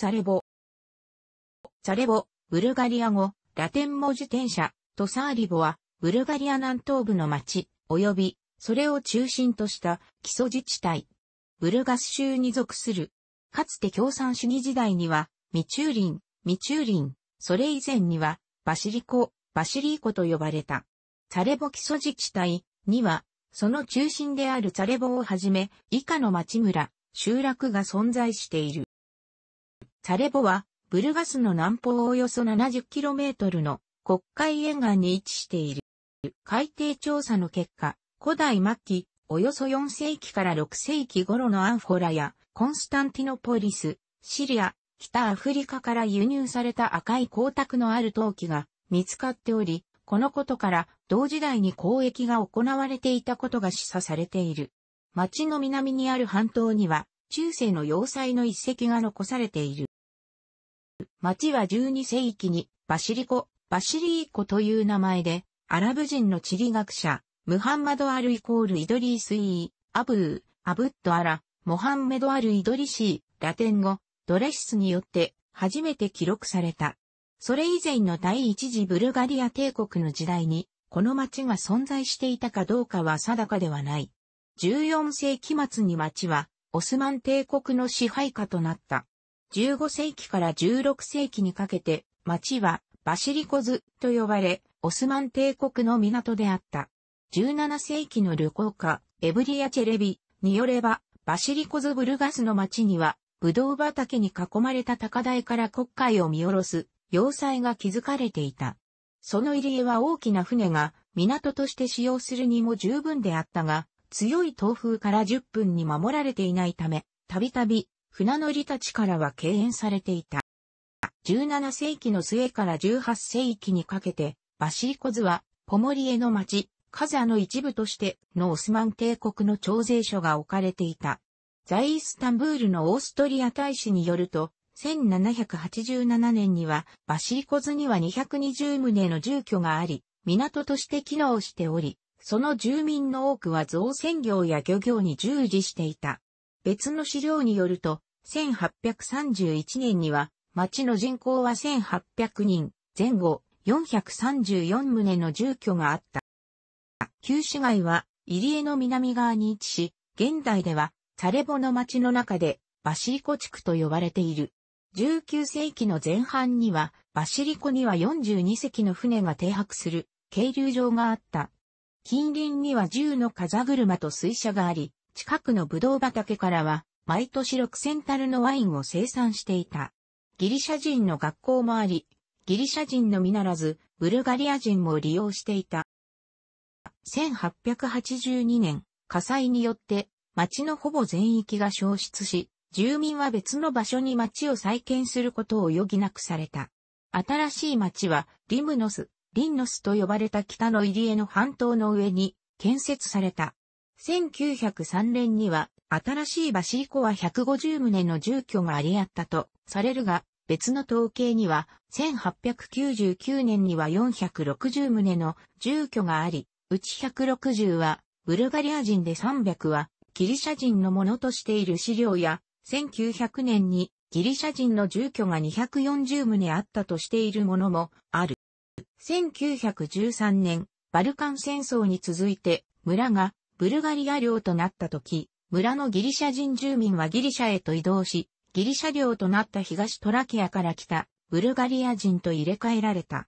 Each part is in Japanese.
チャレボ。チャレボ、ブルガリア語、ラテン文字転写、トサーリボは、ブルガリア南東部の町、及び、それを中心とした基礎自治体。ブルガス州に属する。かつて共産主義時代には、ミチューリン、ミチューリン、それ以前には、バシリコ、バシリーコと呼ばれた。チャレボ基礎自治体には、その中心であるチャレボをはじめ、以下の町村、集落が存在している。サレボは、ブルガスの南方およそ 70km の国会沿岸に位置している。海底調査の結果、古代末期、およそ4世紀から6世紀頃のアンフォラやコンスタンティノポリス、シリア、北アフリカから輸入された赤い光沢のある陶器が見つかっており、このことから同時代に交易が行われていたことが示唆されている。町の南にある半島には中世の要塞の一石が残されている。町は12世紀にバシリコ、バシリーコという名前で、アラブ人の地理学者、ムハンマド・アルイコール・イドリース・イー、アブー、アブットアラ、モハンメド・アル・イドリシー、ラテン語、ドレシスによって初めて記録された。それ以前の第一次ブルガリア帝国の時代に、この町が存在していたかどうかは定かではない。14世紀末に町は、オスマン帝国の支配下となった。15世紀から16世紀にかけて、町はバシリコズと呼ばれ、オスマン帝国の港であった。17世紀の旅行家、エブリア・チェレビによれば、バシリコズブルガスの町には、ブドウ畑に囲まれた高台から国海を見下ろす要塞が築かれていた。その入り江は大きな船が港として使用するにも十分であったが、強い東風から10分に守られていないため、たびたび船乗りたちからは敬遠されていた。17世紀の末から18世紀にかけて、バシーコズは、ポモリエの町、カザの一部としてのオスマン帝国の徴税所が置かれていた。在イスタンブールのオーストリア大使によると、1787年には、バシーコズには220棟の住居があり、港として機能しており、その住民の多くは造船業や漁業に従事していた。別の資料によると、1831年には、町の人口は1800人、前後434棟の住居があった。旧市街は入江の南側に位置し、現代ではサレボの町の中でバシリコ地区と呼ばれている。19世紀の前半にはバシリコには42隻の船が停泊する渓流場があった。近隣には10の風車と水車があり、近くのブドウ畑からは毎年6000タルのワインを生産していた。ギリシャ人の学校もあり、ギリシャ人のみならず、ブルガリア人も利用していた。1882年、火災によって、町のほぼ全域が消失し、住民は別の場所に町を再建することを余儀なくされた。新しい町は、リムノス、リンノスと呼ばれた北の入り江の半島の上に建設された。1903年には新しい橋以降は150棟の住居がありあったとされるが、別の統計には、1899年には460棟の住居があり、うち160はブルガリア人で300はギリシャ人のものとしている資料や、1900年にギリシャ人の住居が240棟あったとしているものもある。1913年、バルカン戦争に続いて村がブルガリア領となった時、村のギリシャ人住民はギリシャへと移動し、ギリシャ領となった東トラキアから来たブルガリア人と入れ替えられた。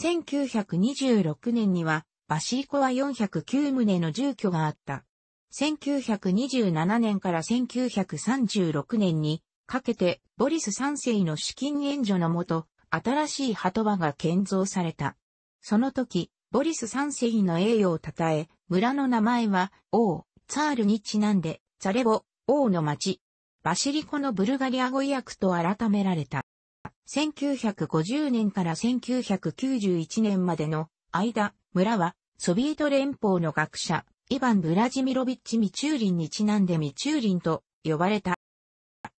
1926年にはバシリコは409棟の住居があった。1927年から1936年にかけてボリス3世の資金援助のもと新しい鳩場が建造された。その時、ボリス3世の栄誉を称え、村の名前は王ツァールにちなんで、ザレボ、王の町、バシリコのブルガリア語訳と改められた。1950年から1991年までの間、村はソビエト連邦の学者、イヴァン・ブラジミロビッチ・ミチューリンにちなんでミチューリンと呼ばれた。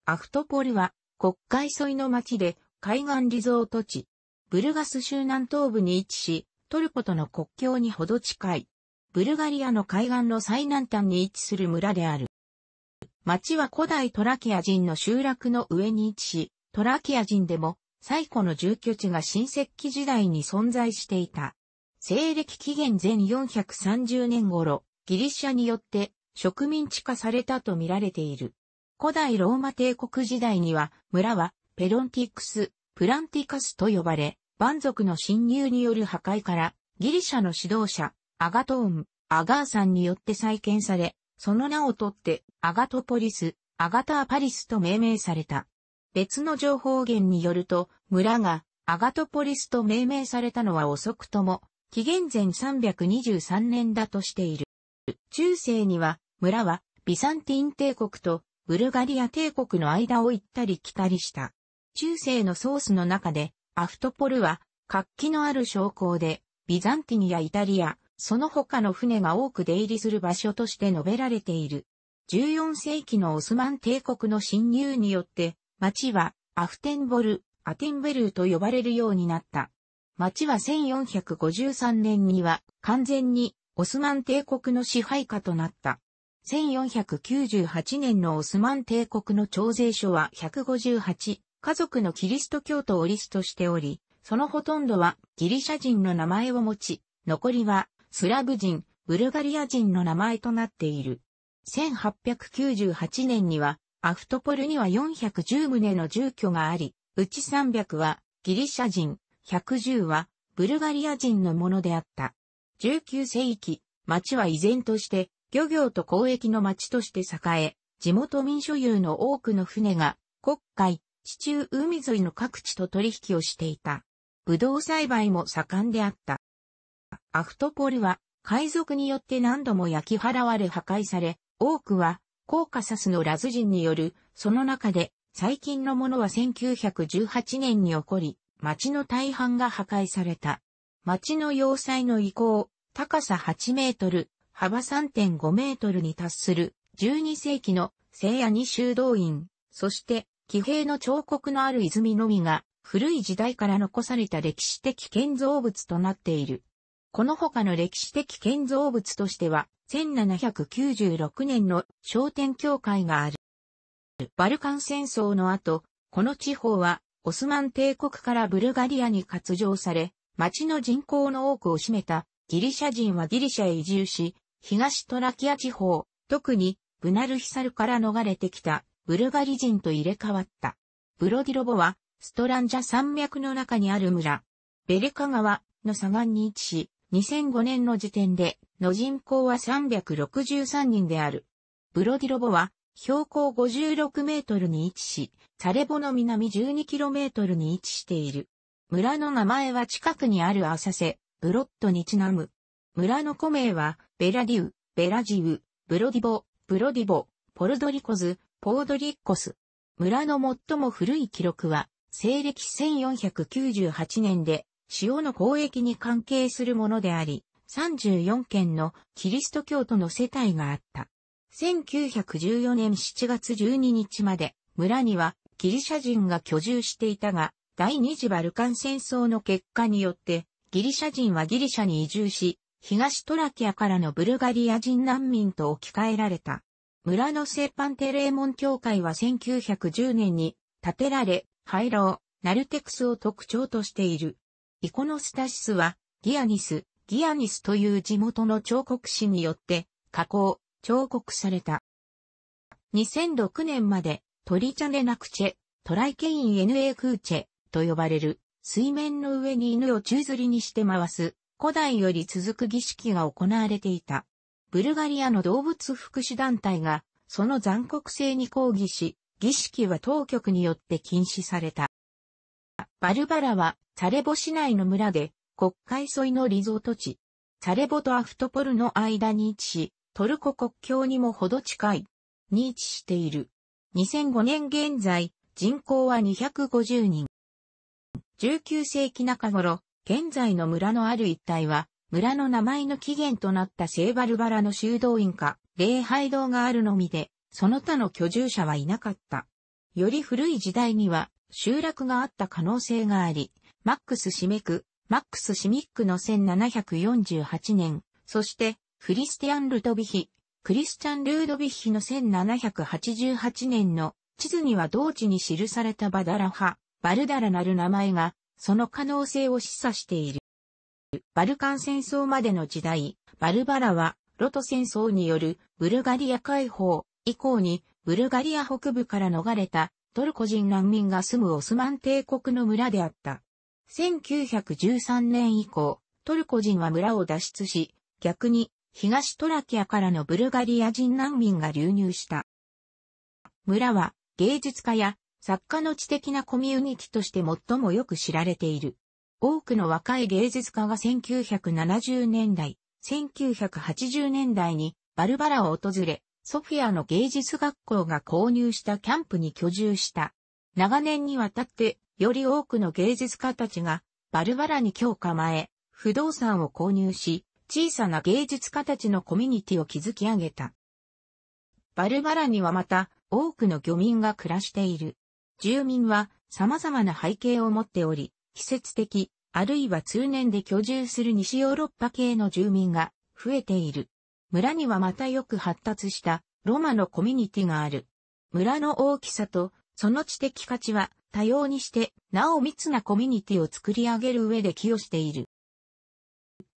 アフトポルは国会沿いの町で海岸リゾート地、ブルガス州南東部に位置し、トルコとの国境にほど近いブルガリアの海岸の最南端に位置する村である。町は古代トラキア人の集落の上に位置し、トラキア人でも最古の住居地が新石器時代に存在していた。西暦紀元前430年頃、ギリシャによって植民地化されたと見られている。古代ローマ帝国時代には村はペロンティクス、プランティカスと呼ばれ、蛮族の侵入による破壊からギリシャの指導者アガトーン、アガーさんによって再建され、その名をとって、アガトポリス、アガターパリスと命名された。別の情報源によると、村がアガトポリスと命名されたのは遅くとも、紀元前323年だとしている。中世には、村はビサンティン帝国とブルガリア帝国の間を行ったり来たりした。中世のソースの中で、アフトポルは活気のある将校で、ビザンティニアイタリア、その他の船が多く出入りする場所として述べられている。14世紀のオスマン帝国の侵入によって、町はアフテンボル、アテンベルーと呼ばれるようになった。町は1453年には完全にオスマン帝国の支配下となった。1498年のオスマン帝国の徴税書は158家族のキリスト教徒をリストしており、そのほとんどはギリシャ人の名前を持ち、残りはスラブ人、ブルガリア人の名前となっている。1898年には、アフトポルには410棟の住居があり、うち300はギリシャ人、110はブルガリア人のものであった。19世紀、町は依然として漁業と交易の町として栄え、地元民所有の多くの船が国海、地中海沿いの各地と取引をしていた。ぶどう栽培も盛んであった。アフトポルは海賊によって何度も焼き払われ破壊され、多くはコーカサスのラズ人による、その中で最近のものは1918年に起こり、町の大半が破壊された。町の要塞の遺構、高さ8メートル、幅3.5メートルに達する12世紀の聖夜に修道院、そして騎兵の彫刻のある泉のみが古い時代から残された歴史的建造物となっている。この他の歴史的建造物としては、1796年の商店協会がある。バルカン戦争の後、この地方はオスマン帝国からブルガリアに割譲され、町の人口の多くを占めたギリシャ人はギリシャへ移住し、東トラキア地方、特にブナルヒサルから逃れてきたブルガリ人と入れ替わった。ブロディロボはストランジャ山脈の中にある村、ベレカ川の左岸に位置し、2005年の時点で、の人口は363人である。ブロディロボは、標高56メートルに位置し、サレボの南12キロメートルに位置している。村の名前は近くにある浅瀬、ブロットにちなむ。村の古名は、ベラディウ、ベラジウ、ブロディボ、ブロディボ、ポルドリコズ、ポードリッコス。村の最も古い記録は、西暦1498年で、塩の交易に関係するものであり、34件のキリスト教徒の世帯があった。1914年7月12日まで村にはギリシャ人が居住していたが、第二次バルカン戦争の結果によってギリシャ人はギリシャに移住し、東トラキアからのブルガリア人難民と置き換えられた。村のセパンテレーモン教会は1910年に建てられ、廃炉、ナルテクスを特徴としている。イコノスタシスは、ギアニス、ギアニスという地元の彫刻師によって、加工、彫刻された。2006年まで、トリチャネナクチェ、トライケイン NA クーチェ、と呼ばれる、水面の上に犬を宙吊りにして回す、古代より続く儀式が行われていた。ブルガリアの動物福祉団体が、その残酷性に抗議し、儀式は当局によって禁止された。バルバラは、ツァレボ市内の村で、国会沿いのリゾート地。ツァレボとアフトポルの間に位置し、トルコ国境にもほど近い。に位置している。2005年現在、人口は250人。19世紀中頃、現在の村のある一帯は、村の名前の起源となった聖バルバラの修道院か、礼拝堂があるのみで、その他の居住者はいなかった。より古い時代には、集落があった可能性があり、マックス・シメク、マックス・シミックの1748年、そしてクリスティアン・ルトビヒ、クリスチャン・ルードビヒの1788年の地図には同地に記されたバダラハ、バルダラなる名前が、その可能性を示唆している。バルカン戦争までの時代、バルバラは、ロト戦争によるブルガリア解放以降に、ブルガリア北部から逃れたトルコ人難民が住むオスマン帝国の村であった。1913年以降、トルコ人は村を脱出し、逆に東トラキアからのブルガリア人難民が流入した。村は芸術家や作家の知的なコミュニティとして最もよく知られている。多くの若い芸術家が1970年代、1980年代にバルバラを訪れ、ソフィアの芸術学校が購入したキャンプに居住した。長年にわたって、より多くの芸術家たちが、バルバラに今日構え、不動産を購入し、小さな芸術家たちのコミュニティを築き上げた。バルバラにはまた、多くの漁民が暮らしている。住民は様々な背景を持っており、季節的、あるいは通年で居住する西ヨーロッパ系の住民が増えている。村にはまたよく発達したロマのコミュニティがある。村の大きさとその知的価値は多様にしてなお密なコミュニティを作り上げる上で寄与している。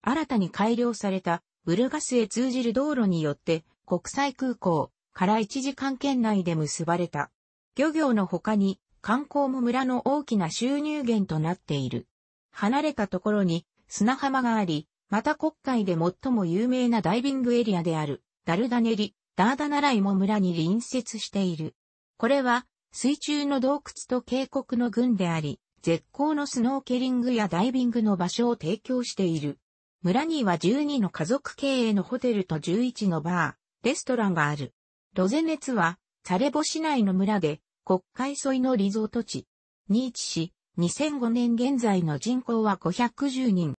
新たに改良されたウルガスへ通じる道路によって国際空港から1時間圏内で結ばれた。漁業の他に観光も村の大きな収入源となっている。離れたところに砂浜があり、また国会で最も有名なダイビングエリアである、ダルダネリ、ダーダナライモ村に隣接している。これは、水中の洞窟と渓谷の群であり、絶好のスノーケリングやダイビングの場所を提供している。村には12の家族経営のホテルと11のバー、レストランがある。ロゼネツは、サレボ市内の村で、国会沿いのリゾート地。ニーチ市、2005年現在の人口は510人。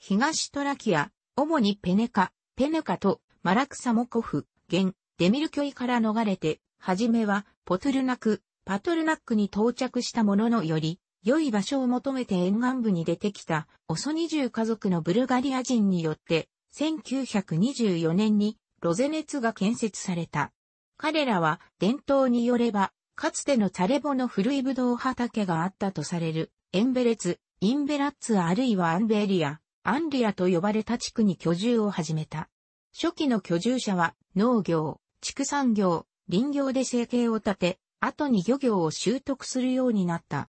東トラキア、主にペネカ、ペネカとマラクサモコフ、現、デミルキョイから逃れて、はじめはポトルナク、パトルナックに到着したもののより、良い場所を求めて沿岸部に出てきた、オソ20家族のブルガリア人によって、1924年にロゼネツが建設された。彼らは伝統によれば、かつてのツレボの古いブドウ畑があったとされる、エンベレツ、インベラッツあるいはアンベリア、アンリアと呼ばれた地区に居住を始めた。初期の居住者は農業、畜産業、林業で生計を立て、後に漁業を習得するようになった。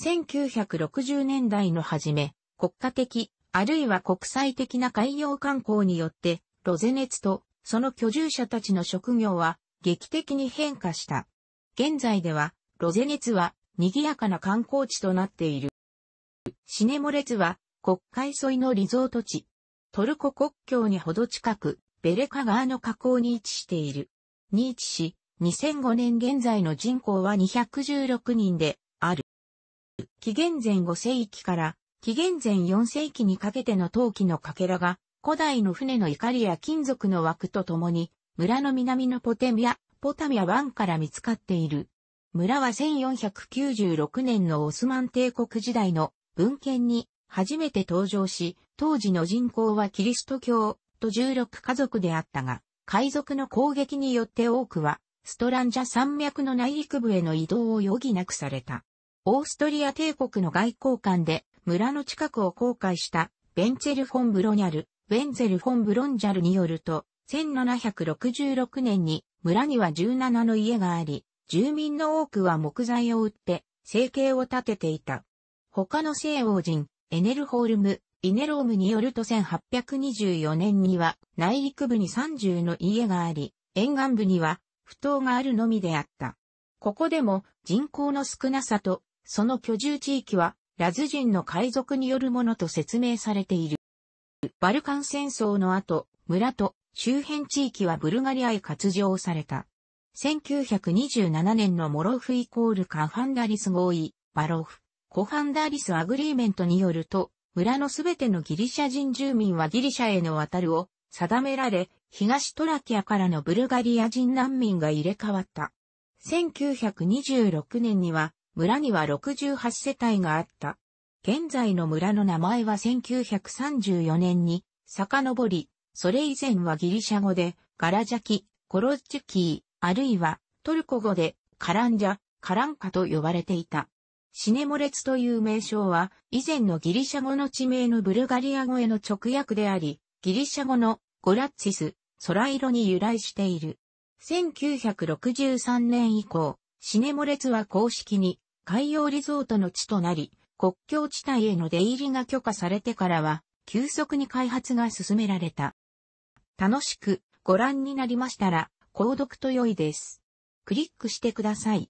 1960年代の初め、国家的、あるいは国際的な海洋観光によって、ロゼネツとその居住者たちの職業は劇的に変化した。現在では、ロゼネツは賑やかな観光地となっている。シネモレツは国会沿いのリゾート地。トルコ国境にほど近く、ベレカ川の河口に位置している。ニーチし、2005年現在の人口は216人で、ある。紀元前5世紀から紀元前4世紀にかけての陶器のかけらが、古代の船の怒りや金属の枠とともに、村の南のポテミア、ポタミア湾から見つかっている。村は1496年のオスマン帝国時代の文献に初めて登場し、当時の人口はキリスト教と16家族であったが、海賊の攻撃によって多くは、ストランジャ山脈の内陸部への移動を余儀なくされた。オーストリア帝国の外交官で村の近くを航海したベンツェル・フォン・ブロニャル、ベンツェル・フォン・ブロンジャルによると、1766年に村には17の家があり、住民の多くは木材を売って生計を立てていた。他の西欧人、エネルホールム、イネロームによると1824年には内陸部に30の家があり、沿岸部には不当があるのみであった。ここでも人口の少なさと、その居住地域はラズ人の海賊によるものと説明されている。バルカン戦争の後、村と周辺地域はブルガリアへ割譲された。1927年のモロフイコールカファンダリス合意、バロフ。ホファンダーリス・アグリーメントによると、村のすべてのギリシャ人住民はギリシャへの渡るを定められ、東トラキアからのブルガリア人難民が入れ替わった。1926年には村には68世帯があった。現在の村の名前は1934年に遡り、それ以前はギリシャ語でガラジャキ、コロッチュキー、あるいはトルコ語でカランジャ、カランカと呼ばれていた。シネモレツという名称は、以前のギリシャ語の地名のブルガリア語への直訳であり、ギリシャ語のゴラッツィス、空色に由来している。1963年以降、シネモレツは公式に海洋リゾートの地となり、国境地帯への出入りが許可されてからは、急速に開発が進められた。楽しくご覧になりましたら、購読と良いです。クリックしてください。